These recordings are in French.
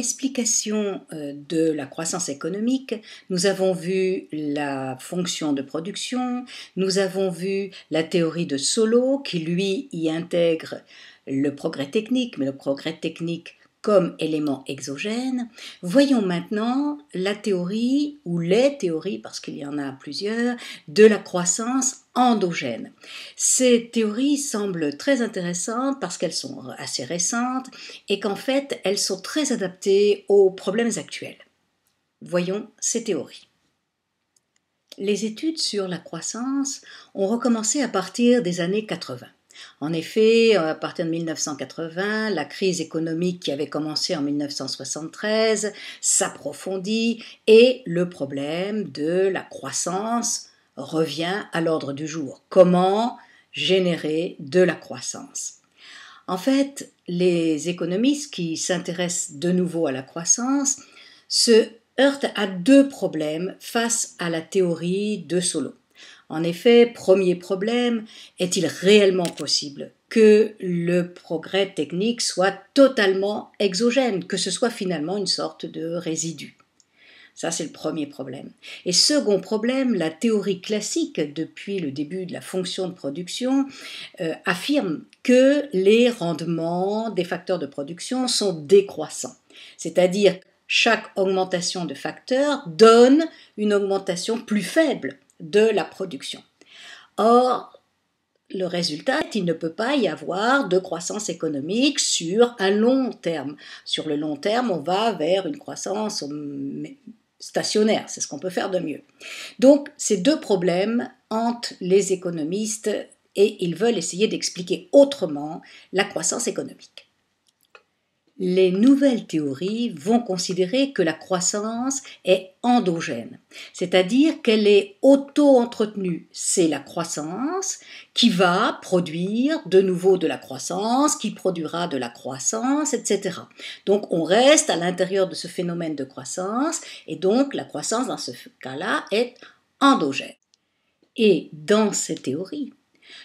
Explication euh, de la croissance économique, nous avons vu la fonction de production, nous avons vu la théorie de Solo qui lui y intègre le progrès technique, mais le progrès technique comme élément exogène, voyons maintenant la théorie, ou les théories, parce qu'il y en a plusieurs, de la croissance endogène. Ces théories semblent très intéressantes parce qu'elles sont assez récentes et qu'en fait elles sont très adaptées aux problèmes actuels. Voyons ces théories. Les études sur la croissance ont recommencé à partir des années 80. En effet, euh, à partir de 1980, la crise économique qui avait commencé en 1973 s'approfondit et le problème de la croissance revient à l'ordre du jour. Comment générer de la croissance En fait, les économistes qui s'intéressent de nouveau à la croissance se heurtent à deux problèmes face à la théorie de Solo. En effet, premier problème, est-il réellement possible que le progrès technique soit totalement exogène, que ce soit finalement une sorte de résidu ça, c'est le premier problème. Et second problème, la théorie classique, depuis le début de la fonction de production, euh, affirme que les rendements des facteurs de production sont décroissants. C'est-à-dire, chaque augmentation de facteur donne une augmentation plus faible de la production. Or, le résultat, il ne peut pas y avoir de croissance économique sur un long terme. Sur le long terme, on va vers une croissance stationnaire, c'est ce qu'on peut faire de mieux. Donc ces deux problèmes hantent les économistes et ils veulent essayer d'expliquer autrement la croissance économique les nouvelles théories vont considérer que la croissance est endogène, c'est-à-dire qu'elle est auto-entretenue. C'est la croissance qui va produire de nouveau de la croissance, qui produira de la croissance, etc. Donc on reste à l'intérieur de ce phénomène de croissance et donc la croissance dans ce cas-là est endogène. Et dans cette théorie,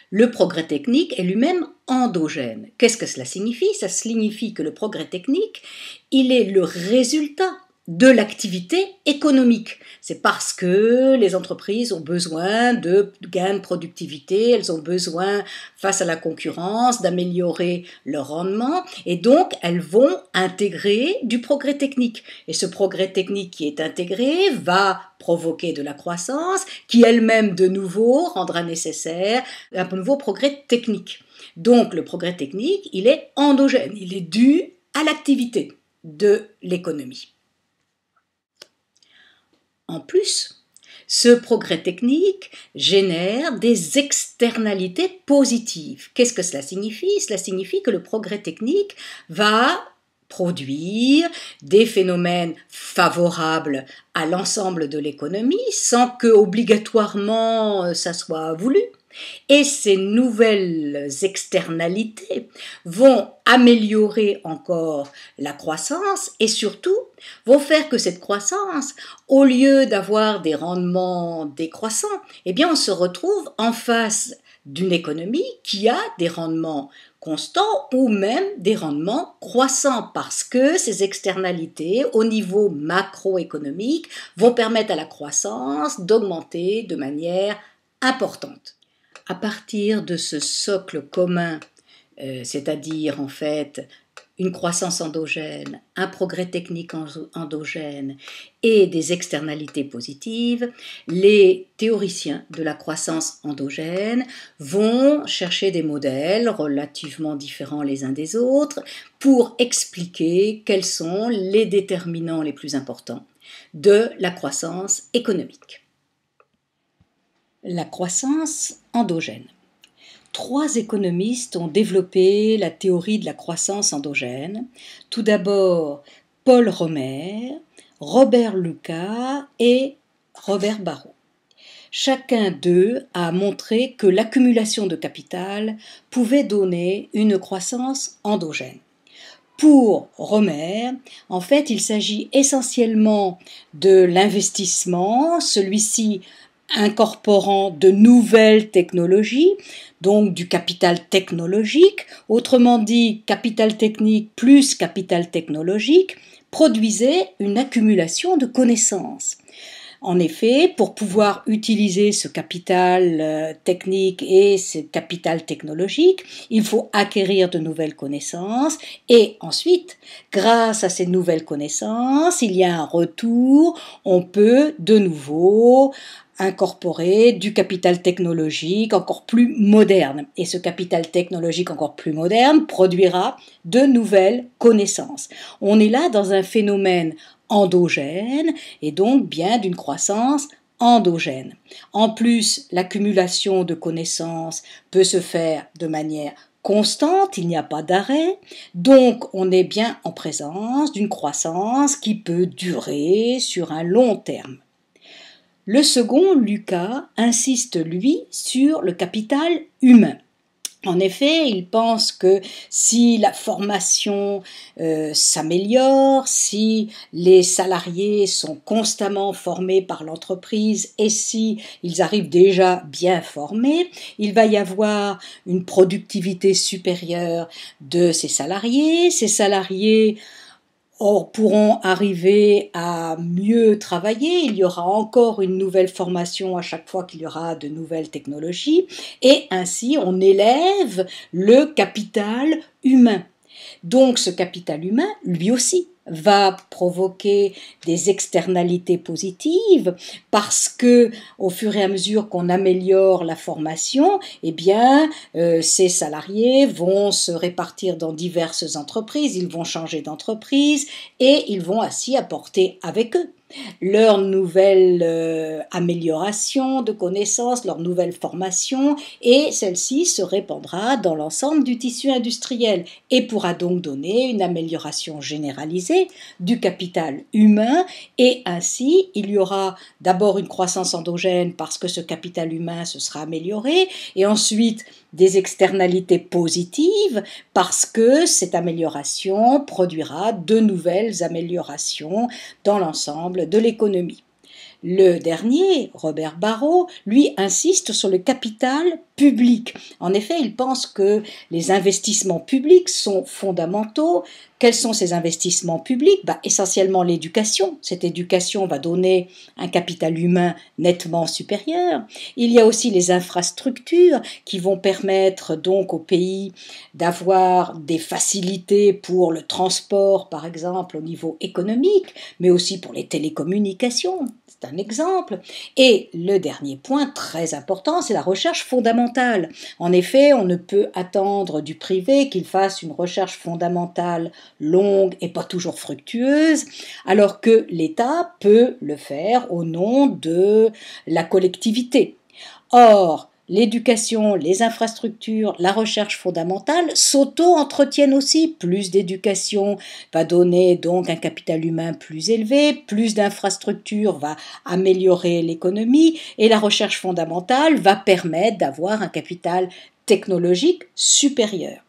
le progrès technique est lui-même endogène. Qu'est-ce que cela signifie Ça signifie que le progrès technique, il est le résultat de l'activité économique. C'est parce que les entreprises ont besoin de gains de productivité, elles ont besoin, face à la concurrence, d'améliorer leur rendement, et donc elles vont intégrer du progrès technique. Et ce progrès technique qui est intégré va provoquer de la croissance, qui elle-même de nouveau rendra nécessaire un nouveau progrès technique. Donc le progrès technique, il est endogène, il est dû à l'activité de l'économie. En plus, ce progrès technique génère des externalités positives. Qu'est-ce que cela signifie Cela signifie que le progrès technique va produire des phénomènes favorables à l'ensemble de l'économie sans que obligatoirement euh, ça soit voulu. Et ces nouvelles externalités vont améliorer encore la croissance et surtout vont faire que cette croissance, au lieu d'avoir des rendements décroissants, eh bien on se retrouve en face d'une économie qui a des rendements constants ou même des rendements croissants parce que ces externalités au niveau macroéconomique vont permettre à la croissance d'augmenter de manière importante à partir de ce socle commun, euh, c'est-à-dire en fait une croissance endogène, un progrès technique endogène et des externalités positives, les théoriciens de la croissance endogène vont chercher des modèles relativement différents les uns des autres pour expliquer quels sont les déterminants les plus importants de la croissance économique la croissance endogène. Trois économistes ont développé la théorie de la croissance endogène. Tout d'abord, Paul Romer, Robert Lucas et Robert Barrault. Chacun d'eux a montré que l'accumulation de capital pouvait donner une croissance endogène. Pour Romer, en fait, il s'agit essentiellement de l'investissement. Celui-ci incorporant de nouvelles technologies, donc du capital technologique, autrement dit capital technique plus capital technologique, produisait une accumulation de connaissances. En effet, pour pouvoir utiliser ce capital euh, technique et ce capital technologique, il faut acquérir de nouvelles connaissances et ensuite, grâce à ces nouvelles connaissances, il y a un retour, on peut de nouveau incorporer du capital technologique encore plus moderne. Et ce capital technologique encore plus moderne produira de nouvelles connaissances. On est là dans un phénomène endogène et donc bien d'une croissance endogène. En plus, l'accumulation de connaissances peut se faire de manière constante, il n'y a pas d'arrêt, donc on est bien en présence d'une croissance qui peut durer sur un long terme. Le second, Lucas, insiste, lui, sur le capital humain. En effet, il pense que si la formation euh, s'améliore, si les salariés sont constamment formés par l'entreprise et si ils arrivent déjà bien formés, il va y avoir une productivité supérieure de ces salariés. Ces salariés Or, pourront arriver à mieux travailler, il y aura encore une nouvelle formation à chaque fois qu'il y aura de nouvelles technologies, et ainsi on élève le capital humain. Donc ce capital humain, lui aussi, va provoquer des externalités positives parce que au fur et à mesure qu'on améliore la formation, eh bien euh, ces salariés vont se répartir dans diverses entreprises, ils vont changer d'entreprise et ils vont ainsi apporter avec eux leur nouvelle euh, amélioration de connaissances, leur nouvelle formation, et celle-ci se répandra dans l'ensemble du tissu industriel et pourra donc donner une amélioration généralisée du capital humain, et ainsi il y aura d'abord une croissance endogène parce que ce capital humain se sera amélioré, et ensuite des externalités positives parce que cette amélioration produira de nouvelles améliorations dans l'ensemble de l'économie. Le dernier, Robert Barrault, lui insiste sur le capital public. En effet, ils pense que les investissements publics sont fondamentaux. Quels sont ces investissements publics bah, Essentiellement l'éducation. Cette éducation va donner un capital humain nettement supérieur. Il y a aussi les infrastructures qui vont permettre donc au pays d'avoir des facilités pour le transport, par exemple, au niveau économique, mais aussi pour les télécommunications. C'est un exemple. Et le dernier point très important, c'est la recherche fondamentale en effet, on ne peut attendre du privé qu'il fasse une recherche fondamentale longue et pas toujours fructueuse, alors que l'État peut le faire au nom de la collectivité. Or, l'éducation, les infrastructures, la recherche fondamentale s'auto-entretiennent aussi. Plus d'éducation va donner donc un capital humain plus élevé, plus d'infrastructures va améliorer l'économie et la recherche fondamentale va permettre d'avoir un capital technologique supérieur.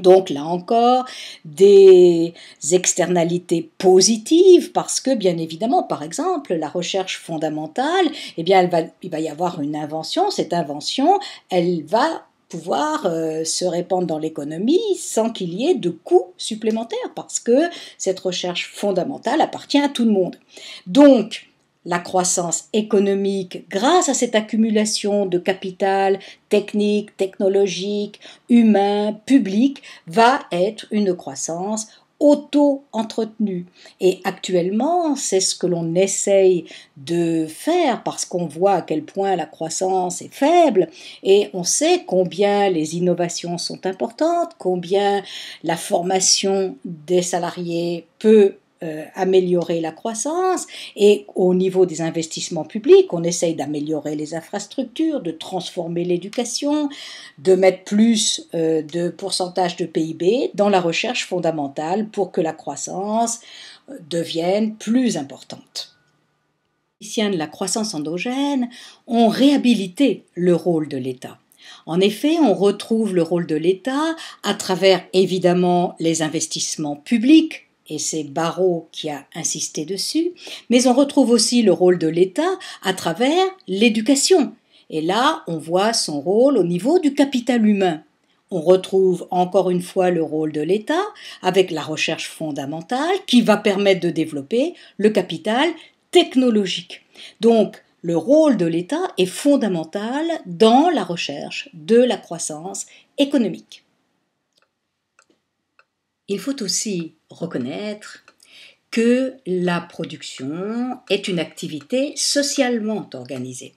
Donc là encore, des externalités positives parce que bien évidemment, par exemple, la recherche fondamentale, eh bien, il va y avoir une invention. Cette invention, elle va pouvoir euh, se répandre dans l'économie sans qu'il y ait de coûts supplémentaires parce que cette recherche fondamentale appartient à tout le monde. Donc, la croissance économique, grâce à cette accumulation de capital technique, technologique, humain, public, va être une croissance auto-entretenue. Et actuellement, c'est ce que l'on essaye de faire parce qu'on voit à quel point la croissance est faible et on sait combien les innovations sont importantes, combien la formation des salariés peut euh, améliorer la croissance et au niveau des investissements publics, on essaye d'améliorer les infrastructures, de transformer l'éducation, de mettre plus euh, de pourcentage de PIB dans la recherche fondamentale pour que la croissance euh, devienne plus importante Les de la croissance endogène ont réhabilité le rôle de l'État. En effet, on retrouve le rôle de l'État à travers évidemment les investissements publics et c'est Barrault qui a insisté dessus, mais on retrouve aussi le rôle de l'État à travers l'éducation. Et là, on voit son rôle au niveau du capital humain. On retrouve encore une fois le rôle de l'État avec la recherche fondamentale qui va permettre de développer le capital technologique. Donc, le rôle de l'État est fondamental dans la recherche de la croissance économique. Il faut aussi reconnaître que la production est une activité socialement organisée.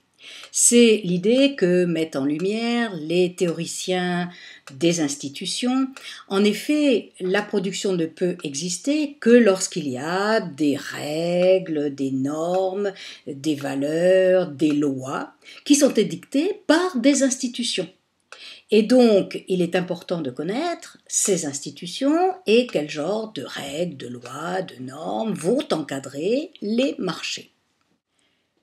C'est l'idée que mettent en lumière les théoriciens des institutions. En effet, la production ne peut exister que lorsqu'il y a des règles, des normes, des valeurs, des lois qui sont édictées par des institutions. Et donc, il est important de connaître ces institutions et quel genre de règles, de lois, de normes vont encadrer les marchés.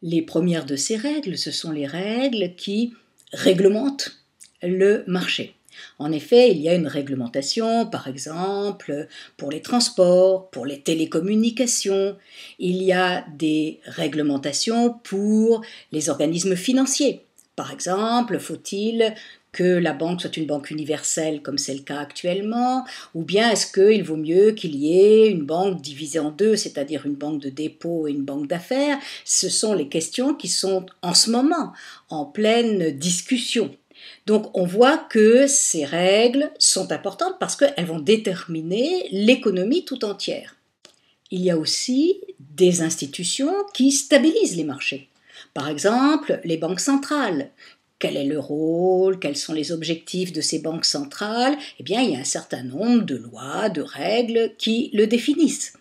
Les premières de ces règles, ce sont les règles qui réglementent le marché. En effet, il y a une réglementation, par exemple, pour les transports, pour les télécommunications, il y a des réglementations pour les organismes financiers. Par exemple, faut-il que la banque soit une banque universelle comme c'est le cas actuellement, ou bien est-ce qu'il vaut mieux qu'il y ait une banque divisée en deux, c'est-à-dire une banque de dépôt et une banque d'affaires Ce sont les questions qui sont en ce moment en pleine discussion. Donc on voit que ces règles sont importantes parce qu'elles vont déterminer l'économie tout entière. Il y a aussi des institutions qui stabilisent les marchés. Par exemple, les banques centrales, quel est le rôle Quels sont les objectifs de ces banques centrales Eh bien, il y a un certain nombre de lois, de règles qui le définissent.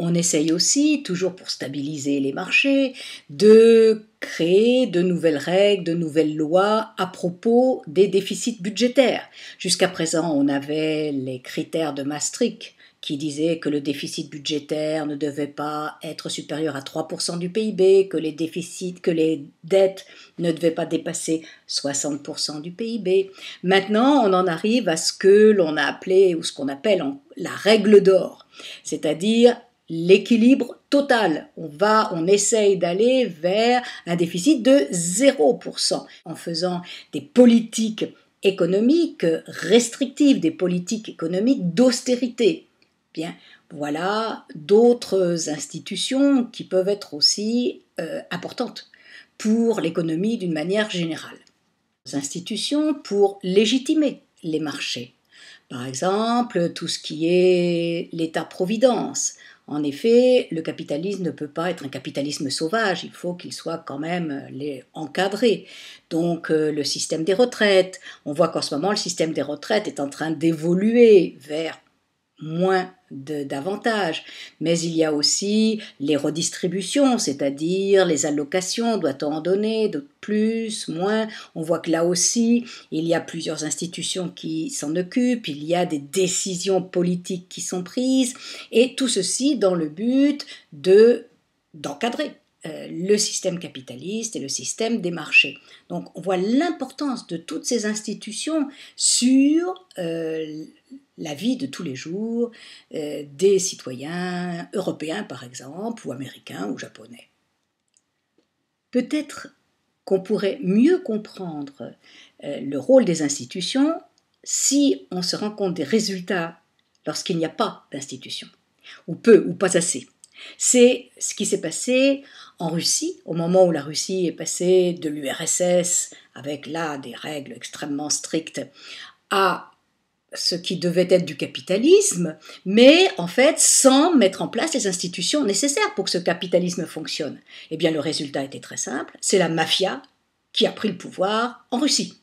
On essaye aussi, toujours pour stabiliser les marchés, de créer de nouvelles règles, de nouvelles lois à propos des déficits budgétaires. Jusqu'à présent, on avait les critères de Maastricht qui disait que le déficit budgétaire ne devait pas être supérieur à 3% du PIB, que les déficits, que les dettes ne devaient pas dépasser 60% du PIB. Maintenant, on en arrive à ce que l'on a appelé ou ce qu'on appelle la règle d'or, c'est-à-dire l'équilibre total. On va, on essaye d'aller vers un déficit de 0% en faisant des politiques économiques restrictives, des politiques économiques d'austérité. Bien, voilà d'autres institutions qui peuvent être aussi euh, importantes pour l'économie d'une manière générale. institutions pour légitimer les marchés. Par exemple, tout ce qui est l'État-providence. En effet, le capitalisme ne peut pas être un capitalisme sauvage, il faut qu'il soit quand même euh, encadré. Donc euh, le système des retraites, on voit qu'en ce moment le système des retraites est en train d'évoluer vers moins d'avantages. Mais il y a aussi les redistributions, c'est-à-dire les allocations, doit-on en donner, d'autres plus, moins. On voit que là aussi, il y a plusieurs institutions qui s'en occupent, il y a des décisions politiques qui sont prises, et tout ceci dans le but de d'encadrer euh, le système capitaliste et le système des marchés. Donc on voit l'importance de toutes ces institutions sur euh, la vie de tous les jours euh, des citoyens européens par exemple, ou américains ou japonais. Peut-être qu'on pourrait mieux comprendre euh, le rôle des institutions si on se rend compte des résultats lorsqu'il n'y a pas d'institutions, ou peu, ou pas assez. C'est ce qui s'est passé en Russie, au moment où la Russie est passée de l'URSS, avec là des règles extrêmement strictes, à ce qui devait être du capitalisme, mais en fait sans mettre en place les institutions nécessaires pour que ce capitalisme fonctionne. Eh bien le résultat était très simple, c'est la mafia qui a pris le pouvoir en Russie.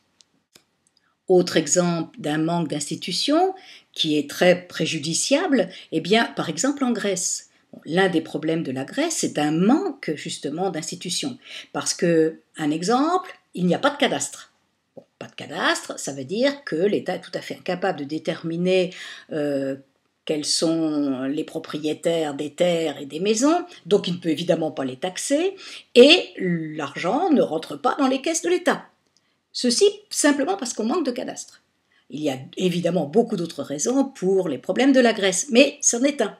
Autre exemple d'un manque d'institutions qui est très préjudiciable, eh bien par exemple en Grèce. L'un des problèmes de la Grèce, c'est un manque justement d'institutions. Parce que, un exemple, il n'y a pas de cadastre de cadastre, ça veut dire que l'État est tout à fait incapable de déterminer euh, quels sont les propriétaires des terres et des maisons, donc il ne peut évidemment pas les taxer, et l'argent ne rentre pas dans les caisses de l'État. Ceci simplement parce qu'on manque de cadastre. Il y a évidemment beaucoup d'autres raisons pour les problèmes de la Grèce, mais c'en est un.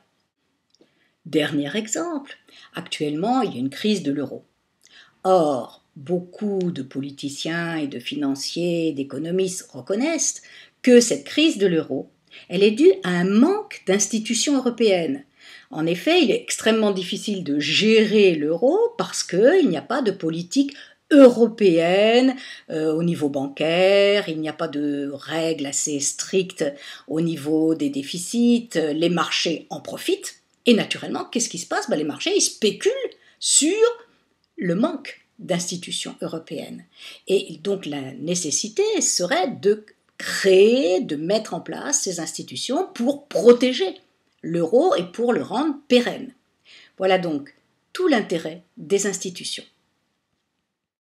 Dernier exemple, actuellement il y a une crise de l'euro. Or, beaucoup de politiciens et de financiers, d'économistes reconnaissent que cette crise de l'euro, elle est due à un manque d'institutions européennes. En effet, il est extrêmement difficile de gérer l'euro parce qu'il n'y a pas de politique européenne euh, au niveau bancaire, il n'y a pas de règles assez strictes au niveau des déficits, euh, les marchés en profitent. Et naturellement, qu'est-ce qui se passe ben, Les marchés, ils spéculent sur le manque d'institutions européennes. Et donc la nécessité serait de créer, de mettre en place ces institutions pour protéger l'euro et pour le rendre pérenne. Voilà donc tout l'intérêt des institutions.